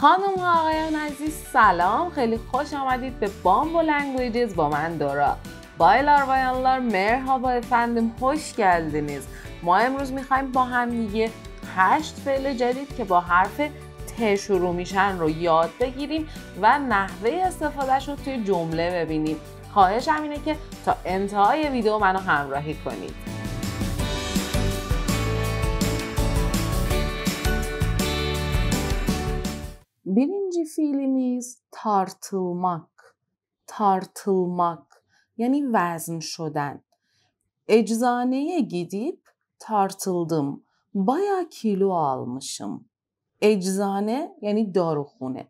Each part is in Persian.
خانم و آقایان عزیز سلام خیلی خوش آمدید به بامبو لنگویجز با من دورا بایلار بایانلار مرحبا افندم خوش گلدینیز ما امروز میخوایم با هم دیگه هشت فعل جدید که با حرف ت شروع میشن رو یاد بگیریم و نحوه استفادهش رو توی جمله ببینیم خواهش هم اینه که تا انتهای ویدیو منو همراهی کنید فیلمیز تارتلماک تارتلماک یعنی وزن شدن اجزانه گیدیپ تارتلدم بایا کیلو آلمشم اجزانه یعنی داروخونه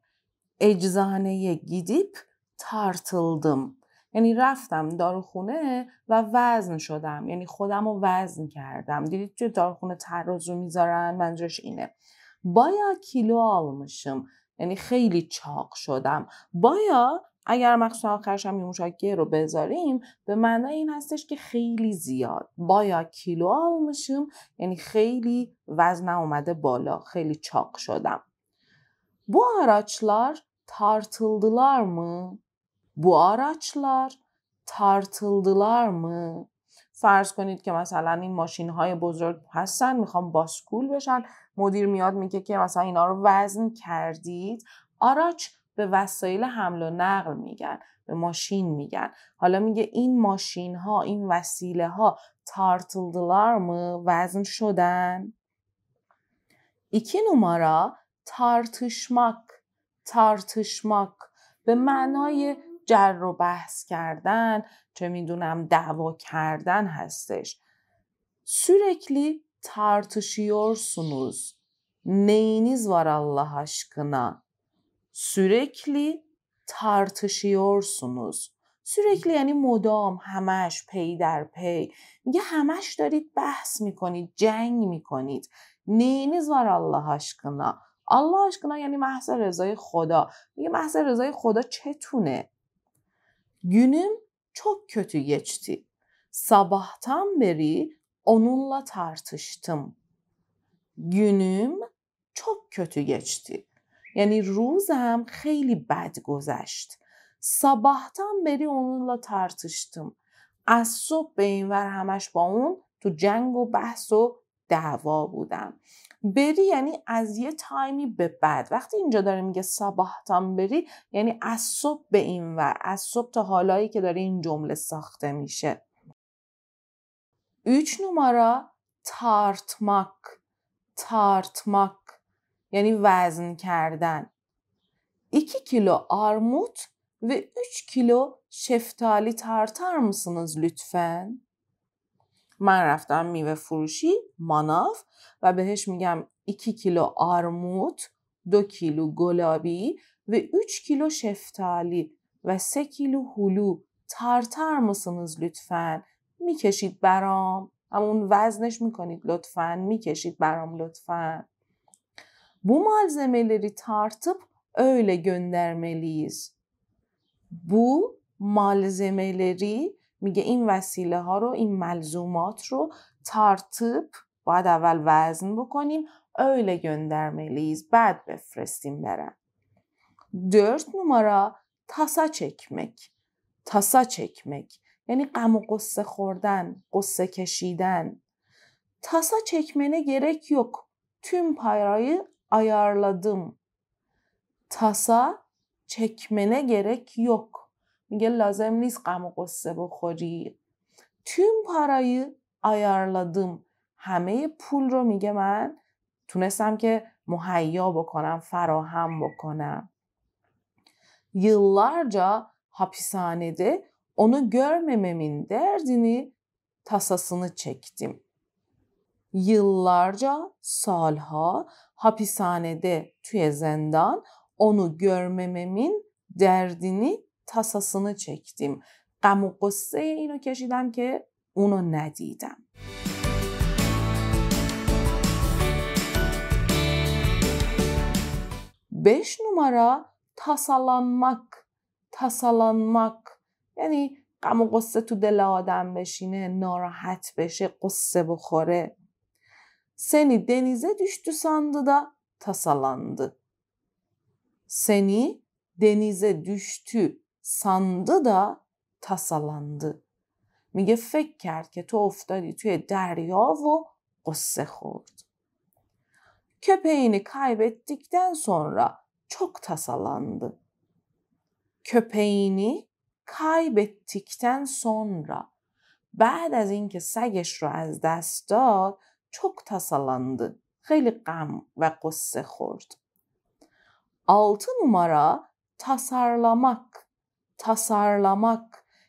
اجزانه گیدیپ تارتلدم یعنی رفتم داروخونه و وزن شدم یعنی خودم رو وزن کردم دیدید که داروخونه رو میذارن منجاش اینه بایا کیلو آلمشم یعنی خیلی چاق شدم بایا اگر مخصوصا آخرش هم یومشاکیه رو بذاریم به معنای این هستش که خیلی زیاد بایا کیلو آمشم یعنی خیلی وزن اومده بالا خیلی چاق شدم بو آراچلار تارتلدلار مو؟ بو آراچلار تارتلدلار mı? فرض کنید که مثلا این ماشین های بزرگ هستن میخوام باسکول بشن مدیر میاد میگه که مثلا اینا رو وزن کردید آراج به وسایل حمل و نقل میگن به ماشین میگن حالا میگه این ماشین ها این وسیله ها تارتل دلارم وزن شدن ایکی نمارا تارتشماک تارتشماک به معنای جر و بحث کردن چه میدونم دعوا کردن هستش سرکلی tartışıyorsunuz نینیز الله الله سورکلی sürekli tartışıyorsunuz sürekli یعنی مدام همش پی در پی میگه همش دارید بحث میکنید جنگ میکنید نینیز وار الله آشکنا الله آشکنا یعنی محض رضای خدا میگه محض رضای خدا چتونه Günüm çok kötü geçti. Sabahtan beri onunla tartıştım. Günüm çok kötü geçti. Yani ruzem خیلی بد گذشت. Sabahtan beri onunla tartıştım. از صبح به اینور همش با اون تو جنگ و بحث و دعوا بودم. بری یعنی از یه تایمی به بعد وقتی اینجا داره میگه سباهتان بری یعنی از صبح به این ور از صبح تا حالایی که داره این جمله ساخته میشه 3 نمارا تارتماک تارتماک یعنی وزن کردن. 2 کیلو آرموت و 3 کیلو شفتالی تارتار مسنز لطفاً. من رفتم میوه فروشی ماناف و بهش میگم 2 کیلو آرموت دو کیلو گلابی و 3 کیلو شفتالی و سه کیلو هلو تارتر مısınız لطفا میکشید برام همون وزنش میکنید لطفا میکشید برام لطفا بو مالزملری تارتپ öyle گندرملیز بو مالزملری میگه این وسیله ها رو این ملزومات رو تارتیپ باید اول وزن بکنیم اول گندر بعد بفرستیم برن درد نمارا تاسا چکمک تاسا چکمک یعنی قم و قصه خوردن قصه کشیدن تاسا چکمنه گرک یک تون پایرای آیارلادم تاسا چکمنه گرک یک میگه لازم نیست قم و قصد بخوری تیم پرایی آیار لدم همه پول رو میگه من تونستم که محیا بکنم فراهم بکنم یلارجا حپیسانه ده اونو گرمه من دردینی تساسنه چکتیم یلارجا سالها حپیسانه ده توی زندان اونو گرمممین من دردینی تاساسونو چکتیم غم و قصه اینو کشیدم که اونو ندیدم بش نمارا تاسالانمک تاسالانمک یعنی غم و قصه تو دل آدم بشینه ناراحت بشه قصه بخوره سنی دنیزه دوشتو سانده دا تاسالاندو سنی دنیزه دوشتو سندی دا تاسالاندی. میگه فکر کرد که تو افتادی توی دریا و قصه خورد کپینی کایبتدیکدن سونرا چوک تسلندی کپینی کایبتدیکدن سونرا بعد از اینکه سگش رو از دست داد چوک تاسالاندی. خیلی قم و قصه خورد 6 numara تسارلامک تسرلمک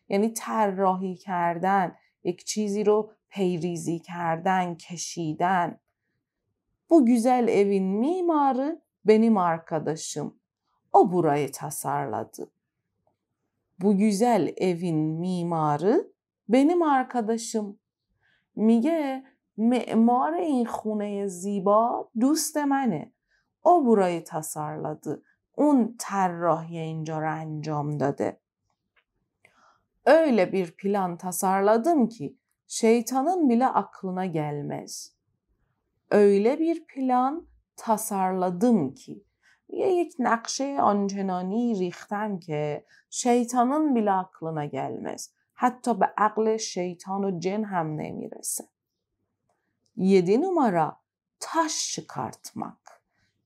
یعنی طراحی کردن یک چیزی رو پیریزی کردن کشیدن bu güzel evin mimarı benim arkadaşım. O burayı tasarladı. Bu güzel evin mimarı benim arkadaşım. میگه معمار این خونه زیبا دوست منه. او برای تسرلده. اون طراحی اینجا رو انجام dade. Öyle bir plan tasarladım ki şeytanın bile aklına gelmez. Öyle bir plan tasarladım ki یک نقشه آنچنانی ریختم که شیطانان بیل عقلına gelmez. حتی به عقل شیطان و جن هم نمیرسه. Yedi numara taş çıkartmak.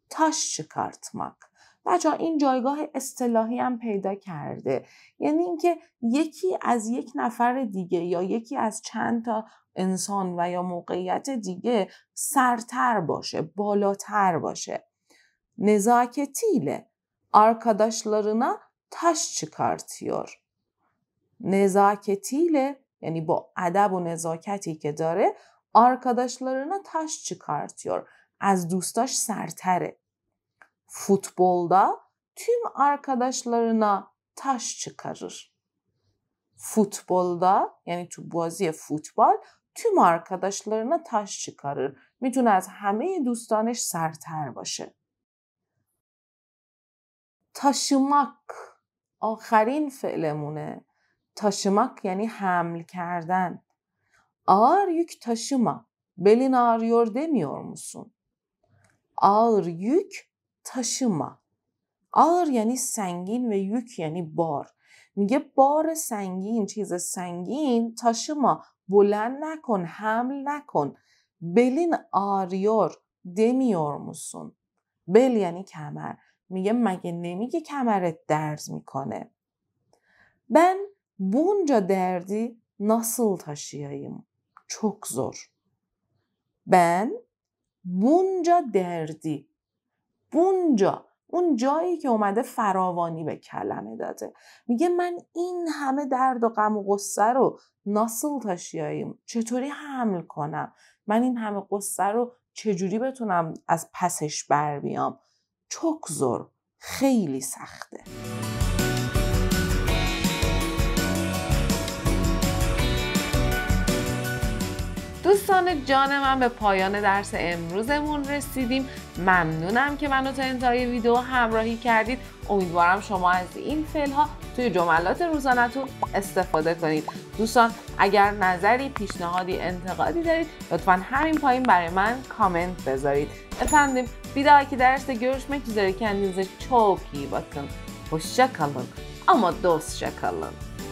Taş çıkartmak. بچه این جایگاه اصطلاحی هم پیدا کرده یعنی اینکه یکی از یک نفر دیگه یا یکی از چند تا انسان و یا موقعیت دیگه سرتر باشه بالاتر باشه نزاکتیله، arkadaşlarına taş çıkartıyor. نزاکتیله، یعنی با ادب و نزاکتی که داره arkadaşlarına تاش çıkartıyor. از دوستاش سرتره. Futbolda tüm arkadaşlarına taş çıkarır. Futbolda yani tu بازی فوتبال tüm arkadaşlarına taş çıkarır. میتونه از همه دوستانش سرتر باشه. تاشمک آخرین فعلمونه. Taşımak yani حمل کردن. ağır yük taşıma. Belin ağrıyor demiyor musun? Ağır yük تاشیما آر یعنی سنگین و یوک یعنی بار میگه بار سنگین چیز سنگین تاشیما بلند نکن حمل نکن بلین آریور دمیور موسون بل یعنی کمر میگه مگه نمیگه کمرت درز میکنه بن بونجا دردی نسل تاشیاییم چوک زور بن بونجا دردی اونجا اون جایی که اومده فراوانی به کلمه داده میگه من این همه درد و غم و غصه رو ناسل تاشیاییم چطوری حمل کنم من این همه قصه رو چجوری بتونم از پسش بر بیام زر، خیلی سخته دوستان جان من به پایان درس امروزمون رسیدیم ممنونم که منو تا انتهای ویدیو همراهی کردید امیدوارم شما از این فعل ها توی جملات روزانهتون استفاده کنید دوستان اگر نظری پیشنهادی انتقادی دارید لطفا همین پایین برای من کامنت بذارید efendim bir که derste görüşmek üzere kendinize çok iyi bakın hoşça kalın ama dostça